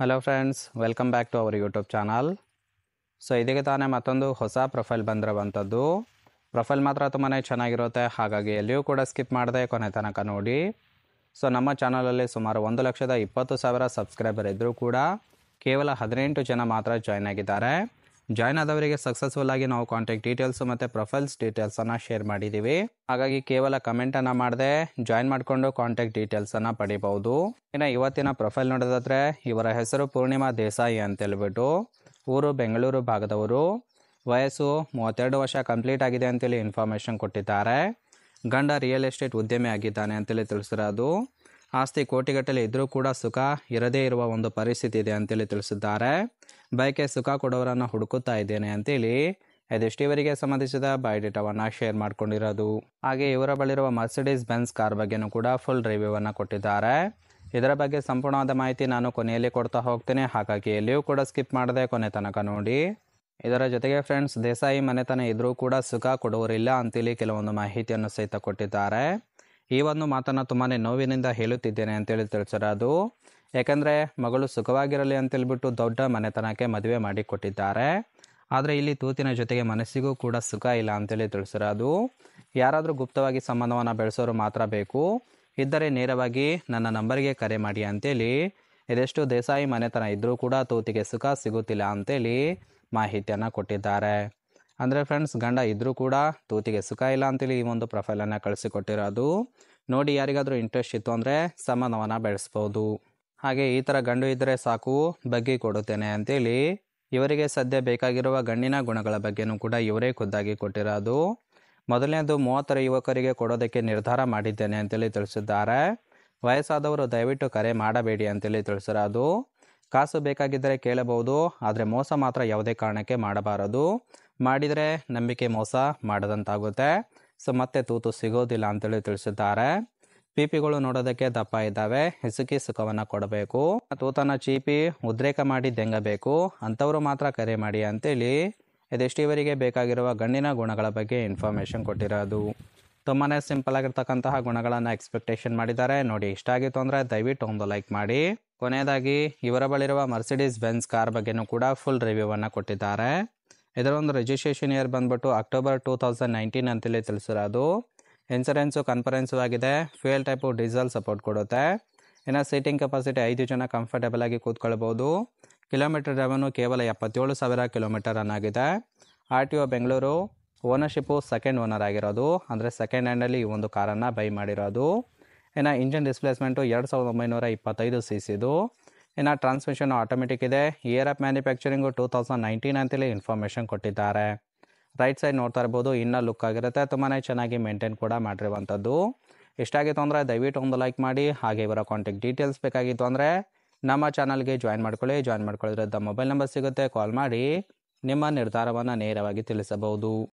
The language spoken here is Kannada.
hello friends welcome back to our YouTube channel so ಇದೀಗ ತಾನೇ ಮತ್ತೊಂದು ಹೊಸ ಪ್ರೊಫೈಲ್ ಬಂದಿರುವಂಥದ್ದು ಪ್ರೊಫೈಲ್ ಮಾತ್ರ ತುಂಬಾ ಚೆನ್ನಾಗಿರುತ್ತೆ ಹಾಗಾಗಿ ಎಲ್ಲಿಯೂ ಕೂಡ ಸ್ಕಿಪ್ ಮಾಡಿದೆ ಕೊನೆ ತನಕ ನೋಡಿ ಸೊ ನಮ್ಮ ಚಾನಲಲ್ಲಿ ಸುಮಾರು ಒಂದು ಲಕ್ಷದ ಇಪ್ಪತ್ತು ಸಾವಿರ ಸಬ್ಸ್ಕ್ರೈಬರ್ ಇದ್ದರೂ ಕೂಡ ಕೇವಲ ಹದಿನೆಂಟು ಜನ ಮಾತ್ರ ಜಾಯ್ನ್ ಆಗಿದ್ದಾರೆ ಜಾಯ್ನ್ ಆದವರಿಗೆ ಸಕ್ಸಸ್ಫುಲ್ ಆಗಿ ನಾವು ಕಾಂಟ್ಯಾಕ್ಟ್ ಡೀಟೇಲ್ಸ್ ಮತ್ತು ಪ್ರೊಫೈಲ್ಸ್ ಡೀಟೇಲ್ಸನ್ನು ಶೇರ್ ಮಾಡಿದ್ದೀವಿ ಹಾಗಾಗಿ ಕೇವಲ ಕಮೆಂಟನ್ನು ಮಾಡದೆ ಜಾಯ್ನ್ ಮಾಡಿಕೊಂಡು ಕಾಂಟ್ಯಾಕ್ಟ್ ಡೀಟೇಲ್ಸನ್ನು ಪಡಿಬಹುದು ಇನ್ನು ಇವತ್ತಿನ ಪ್ರೊಫೈಲ್ ನೋಡೋದಾದ್ರೆ ಇವರ ಹೆಸರು ಪೂರ್ಣಿಮಾ ದೇಸಾಯಿ ಅಂತ ಹೇಳ್ಬಿಟ್ಟು ಊರು ಬೆಂಗಳೂರು ಭಾಗದವರು ವಯಸ್ಸು ಮೂವತ್ತೆರಡು ವರ್ಷ ಕಂಪ್ಲೀಟ್ ಆಗಿದೆ ಅಂತೇಳಿ ಇನ್ಫಾರ್ಮೇಶನ್ ಕೊಟ್ಟಿದ್ದಾರೆ ಗಂಡ ರಿಯಲ್ ಎಸ್ಟೇಟ್ ಉದ್ಯಮಿ ಆಗಿದ್ದಾನೆ ಅಂತೇಳಿ ತಿಳಿಸಿರೋದು ಆಸ್ತಿ ಕೋಟಿಗಟ್ಟಲೆ ಇದ್ದರೂ ಕೂಡ ಸುಖ ಇರದೇ ಇರುವ ಒಂದು ಪರಿಸ್ಥಿತಿ ಇದೆ ಅಂತೇಳಿ ತಿಳಿಸಿದ್ದಾರೆ ಬಯಕೆ ಸುಖ ಕೊಡೋರನ್ನು ಹುಡುಕುತ್ತಾ ಇದ್ದೇನೆ ಅಂತೇಳಿ ಅದೆಷ್ಟಿವರಿಗೆ ಸಂಬಂಧಿಸಿದ ಬಯೋಡೇಟಾವನ್ನು ಶೇರ್ ಮಾಡ್ಕೊಂಡಿರೋದು ಹಾಗೆ ಇವರ ಬಳಿರುವ ಮರ್ಸಿಡೀಸ್ ಬೆನ್ಸ್ ಕಾರ್ ಬಗ್ಗೆನೂ ಕೂಡ ಫುಲ್ ರಿವ್ಯೂವನ್ನು ಕೊಟ್ಟಿದ್ದಾರೆ ಇದರ ಬಗ್ಗೆ ಸಂಪೂರ್ಣವಾದ ಮಾಹಿತಿ ನಾನು ಕೊನೆಯಲ್ಲಿ ಕೊಡ್ತಾ ಹೋಗ್ತೇನೆ ಹಾಗಾಗಿ ಎಲ್ಲಿಯೂ ಕೂಡ ಸ್ಕಿಪ್ ಮಾಡದೆ ಕೊನೆ ತನಕ ನೋಡಿ ಇದರ ಜೊತೆಗೆ ಫ್ರೆಂಡ್ಸ್ ದೇಸಾಯಿ ಮನೆತನ ಇದ್ರೂ ಕೂಡ ಸುಖ ಕೊಡುವರಿಲ್ಲ ಅಂತೇಳಿ ಕೆಲವೊಂದು ಮಾಹಿತಿಯನ್ನು ಸಹಿತ ಕೊಟ್ಟಿದ್ದಾರೆ ಈ ಒಂದು ಮಾತನ್ನು ತುಂಬಾ ನೋವಿನಿಂದ ಹೇಳುತ್ತಿದ್ದೇನೆ ಅಂತೇಳಿ ತಿಳಿಸಿರೋದು ಯಾಕಂದರೆ ಮಗಳು ಸುಖವಾಗಿರಲಿ ಅಂತೇಳ್ಬಿಟ್ಟು ದೊಡ್ಡ ಮನೆತನಕ್ಕೆ ಮದುವೆ ಮಾಡಿ ಕೊಟ್ಟಿದ್ದಾರೆ ಆದರೆ ಇಲ್ಲಿ ತೂತಿನ ಜೊತೆಗೆ ಮನಸ್ಸಿಗೂ ಕೂಡ ಸುಖ ಇಲ್ಲ ಅಂತೇಳಿ ಅದು ಯಾರಾದರೂ ಗುಪ್ತವಾಗಿ ಸಂಬಂಧವನ್ನು ಬೆಳೆಸೋರು ಮಾತ್ರ ಬೇಕು ಇದ್ದರೆ ನೇರವಾಗಿ ನನ್ನ ನಂಬರ್ಗೆ ಕರೆ ಮಾಡಿ ಅಂತೇಳಿ ಇದೆಷ್ಟು ದೇಸಾಯಿ ಮನೆತನ ಇದ್ದರೂ ಕೂಡ ತೂತಿಗೆ ಸುಖ ಸಿಗುತ್ತಿಲ್ಲ ಅಂತೇಳಿ ಮಾಹಿತಿಯನ್ನು ಕೊಟ್ಟಿದ್ದಾರೆ ಅಂದರೆ ಫ್ರೆಂಡ್ಸ್ ಗಂಡ ಇದ್ದರೂ ಕೂಡ ತೂತಿಗೆ ಸುಖ ಇಲ್ಲ ಅಂತೇಳಿ ಈ ಒಂದು ಪ್ರೊಫೈಲನ್ನು ಕಳಿಸಿಕೊಟ್ಟಿರೋದು ನೋಡಿ ಯಾರಿಗಾದರೂ ಇಂಟ್ರೆಸ್ಟ್ ಇತ್ತು ಅಂದರೆ ಸಂಬಂಧವನ್ನು ಬೆಳೆಸ್ಬೋದು ಹಾಗೆ ಈ ಥರ ಗಂಡು ಇದ್ದರೆ ಸಾಕು ಬಗ್ಗಿ ಕೊಡುತ್ತೇನೆ ಅಂತೇಳಿ ಇವರಿಗೆ ಸದ್ಯ ಬೇಕಾಗಿರುವ ಗಂಡಿನ ಗುಣಗಳ ಬಗ್ಗೆನೂ ಕೂಡ ಇವರೇ ಖುದ್ದಾಗಿ ಕೊಟ್ಟಿರೋದು ಮೊದಲನೇದು ಮೂವತ್ತರ ಯುವಕರಿಗೆ ಕೊಡೋದಕ್ಕೆ ನಿರ್ಧಾರ ಮಾಡಿದ್ದೇನೆ ಅಂತೇಳಿ ತಿಳಿಸಿದ್ದಾರೆ ವಯಸ್ಸಾದವರು ದಯವಿಟ್ಟು ಕರೆ ಮಾಡಬೇಡಿ ಅಂತೇಳಿ ತಿಳಿಸಿರೋದು ಕಾಸು ಬೇಕಾಗಿದ್ದರೆ ಕೇಳಬಹುದು ಆದರೆ ಮೋಸ ಮಾತ್ರ ಯಾವುದೇ ಕಾರಣಕ್ಕೆ ಮಾಡಬಾರದು ಮಾಡಿದರೆ ನಂಬಿಕೆ ಮೋಸ ಮಾಡದಂತಾಗುತ್ತೆ ಸೊ ಮತ್ತೆ ತೂತು ಸಿಗೋದಿಲ್ಲ ಅಂತೇಳಿ ತಿಳಿಸಿದ್ದಾರೆ ಪಿಪಿಗಳು ನೋಡೋದಕ್ಕೆ ದಪ್ಪ ಇದ್ದಾವೆ ಹೆಸಕಿ ಸುಖವನ್ನ ಕೊಡಬೇಕು ತೂತನ ಚೀಪಿ ಉದ್ರೇಕ ಮಾಡಿ ದೆಂಗಬೇಕು ಅಂತವರು ಮಾತ್ರ ಕರೆ ಮಾಡಿ ಅಂತೇಳಿ ಇದೆಷ್ಟಿವರಿಗೆ ಬೇಕಾಗಿರುವ ಗಂಡಿನ ಗುಣಗಳ ಬಗ್ಗೆ ಇನ್ಫಾರ್ಮೇಶನ್ ಕೊಟ್ಟಿರೋದು ತುಂಬಾ ಸಿಂಪಲ್ ಆಗಿರ್ತಕ್ಕಂತಹ ಗುಣಗಳನ್ನ ಎಕ್ಸ್ಪೆಕ್ಟೇಷನ್ ಮಾಡಿದ್ದಾರೆ ನೋಡಿ ಇಷ್ಟ ಆಗಿತ್ತು ಅಂದ್ರೆ ದಯವಿಟ್ಟು ಒಂದು ಲೈಕ್ ಮಾಡಿ ಕೊನೆಯದಾಗಿ ಇವರ ಬಳಿರುವ ಮರ್ಸಿಡೀಸ್ ಬೆನ್ಸ್ ಕಾರ್ ಬಗ್ಗೆನೂ ಕೂಡ ಫುಲ್ ರಿವ್ಯೂವನ್ನು ಕೊಟ್ಟಿದ್ದಾರೆ ಇದರ ಒಂದು ರಿಜಿಸ್ಟ್ರೇಷನ್ ಇಯರ್ ಬಂದ್ಬಿಟ್ಟು ಅಕ್ಟೋಬರ್ ಟೂ ತೌಸಂಡ್ ನೈನ್ಟೀನ್ ಅಂತೇಳಿ ತಿಳಿಸಿರೋದು ಇನ್ಸೂರೆನ್ಸು ಕನ್ಫರೆನ್ಸು ಆಗಿದೆ ಫ್ಯೂಯಲ್ ಟೈಪು ಡೀಸೆಲ್ ಸಪೋರ್ಟ್ ಕೊಡುತ್ತೆ ಇನ್ನು ಸೀಟಿಂಗ್ ಕೆಪಾಸಿಟಿ ಐದು ಜನ ಕಂಫರ್ಟೇಬಲ್ ಆಗಿ ಕೂತ್ಕೊಳ್ಬೋದು ಕಿಲೋಮೀಟರ್ ಡ್ರೈವನ್ನು ಕೇವಲ ಎಪ್ಪತ್ತೇಳು ಸಾವಿರ ಕಿಲೋಮೀಟರ್ ಅನ್ನಾಗಿದೆ R T O Bengaluru ownership second owner ಆಗಿರೋದು ಅಂದರೆ ಸೆಕೆಂಡ್ ಹ್ಯಾಂಡಲ್ಲಿ ಈ ಒಂದು ಕಾರನ್ನು ಬೈ ಮಾಡಿರೋದು ಇನ್ನು ಇಂಜಿನ್ ಡಿಸ್ಪ್ಲೇಸ್ಮೆಂಟು ಎರಡು ಸಾವಿರದ ಒಂಬೈನೂರ ಇಪ್ಪತ್ತೈದು ಸಿ ಸಿದು ಇನ್ನು ಟ್ರಾನ್ಸ್ಮಿಷನ್ ಆಟೋಮೆಟಿಕ್ ಇದೆ year of manufacturing two thousand nineteen ಅಂತೇಳಿ ಇನ್ಫಾರ್ಮೇಷನ್ ಕೊಟ್ಟಿದ್ದಾರೆ ರೈಟ್ ಸೈಡ್ ನೋಡ್ತಾ ಇರ್ಬೋದು ಇನ್ನೂ ಲುಕ್ ಆಗಿರುತ್ತೆ ತುಂಬಾ ಚೆನ್ನಾಗಿ ಮೇಂಟೈನ್ ಕೂಡ ಮಾಡಿರುವಂಥದ್ದು ಇಷ್ಟಾಗಿತ್ತು ಅಂದರೆ ದಯವಿಟ್ಟು ಒಂದು ಲೈಕ್ ಮಾಡಿ ಹಾಗೆ ಇವರ ಕಾಂಟ್ಯಾಕ್ಟ್ ಡೀಟೇಲ್ಸ್ ಬೇಕಾಗಿತ್ತು ಅಂದರೆ ನಮ್ಮ ಚಾನಲ್ಗೆ ಜಾಯಿನ್ ಮಾಡ್ಕೊಳ್ಳಿ ಜಾಯ್ನ್ ಮಾಡ್ಕೊಳ್ಳಿದ್ರೆ ಮೊಬೈಲ್ ನಂಬರ್ ಸಿಗುತ್ತೆ ಕಾಲ್ ಮಾಡಿ ನಿಮ್ಮ ನಿರ್ಧಾರವನ್ನು ನೇರವಾಗಿ ತಿಳಿಸಬಹುದು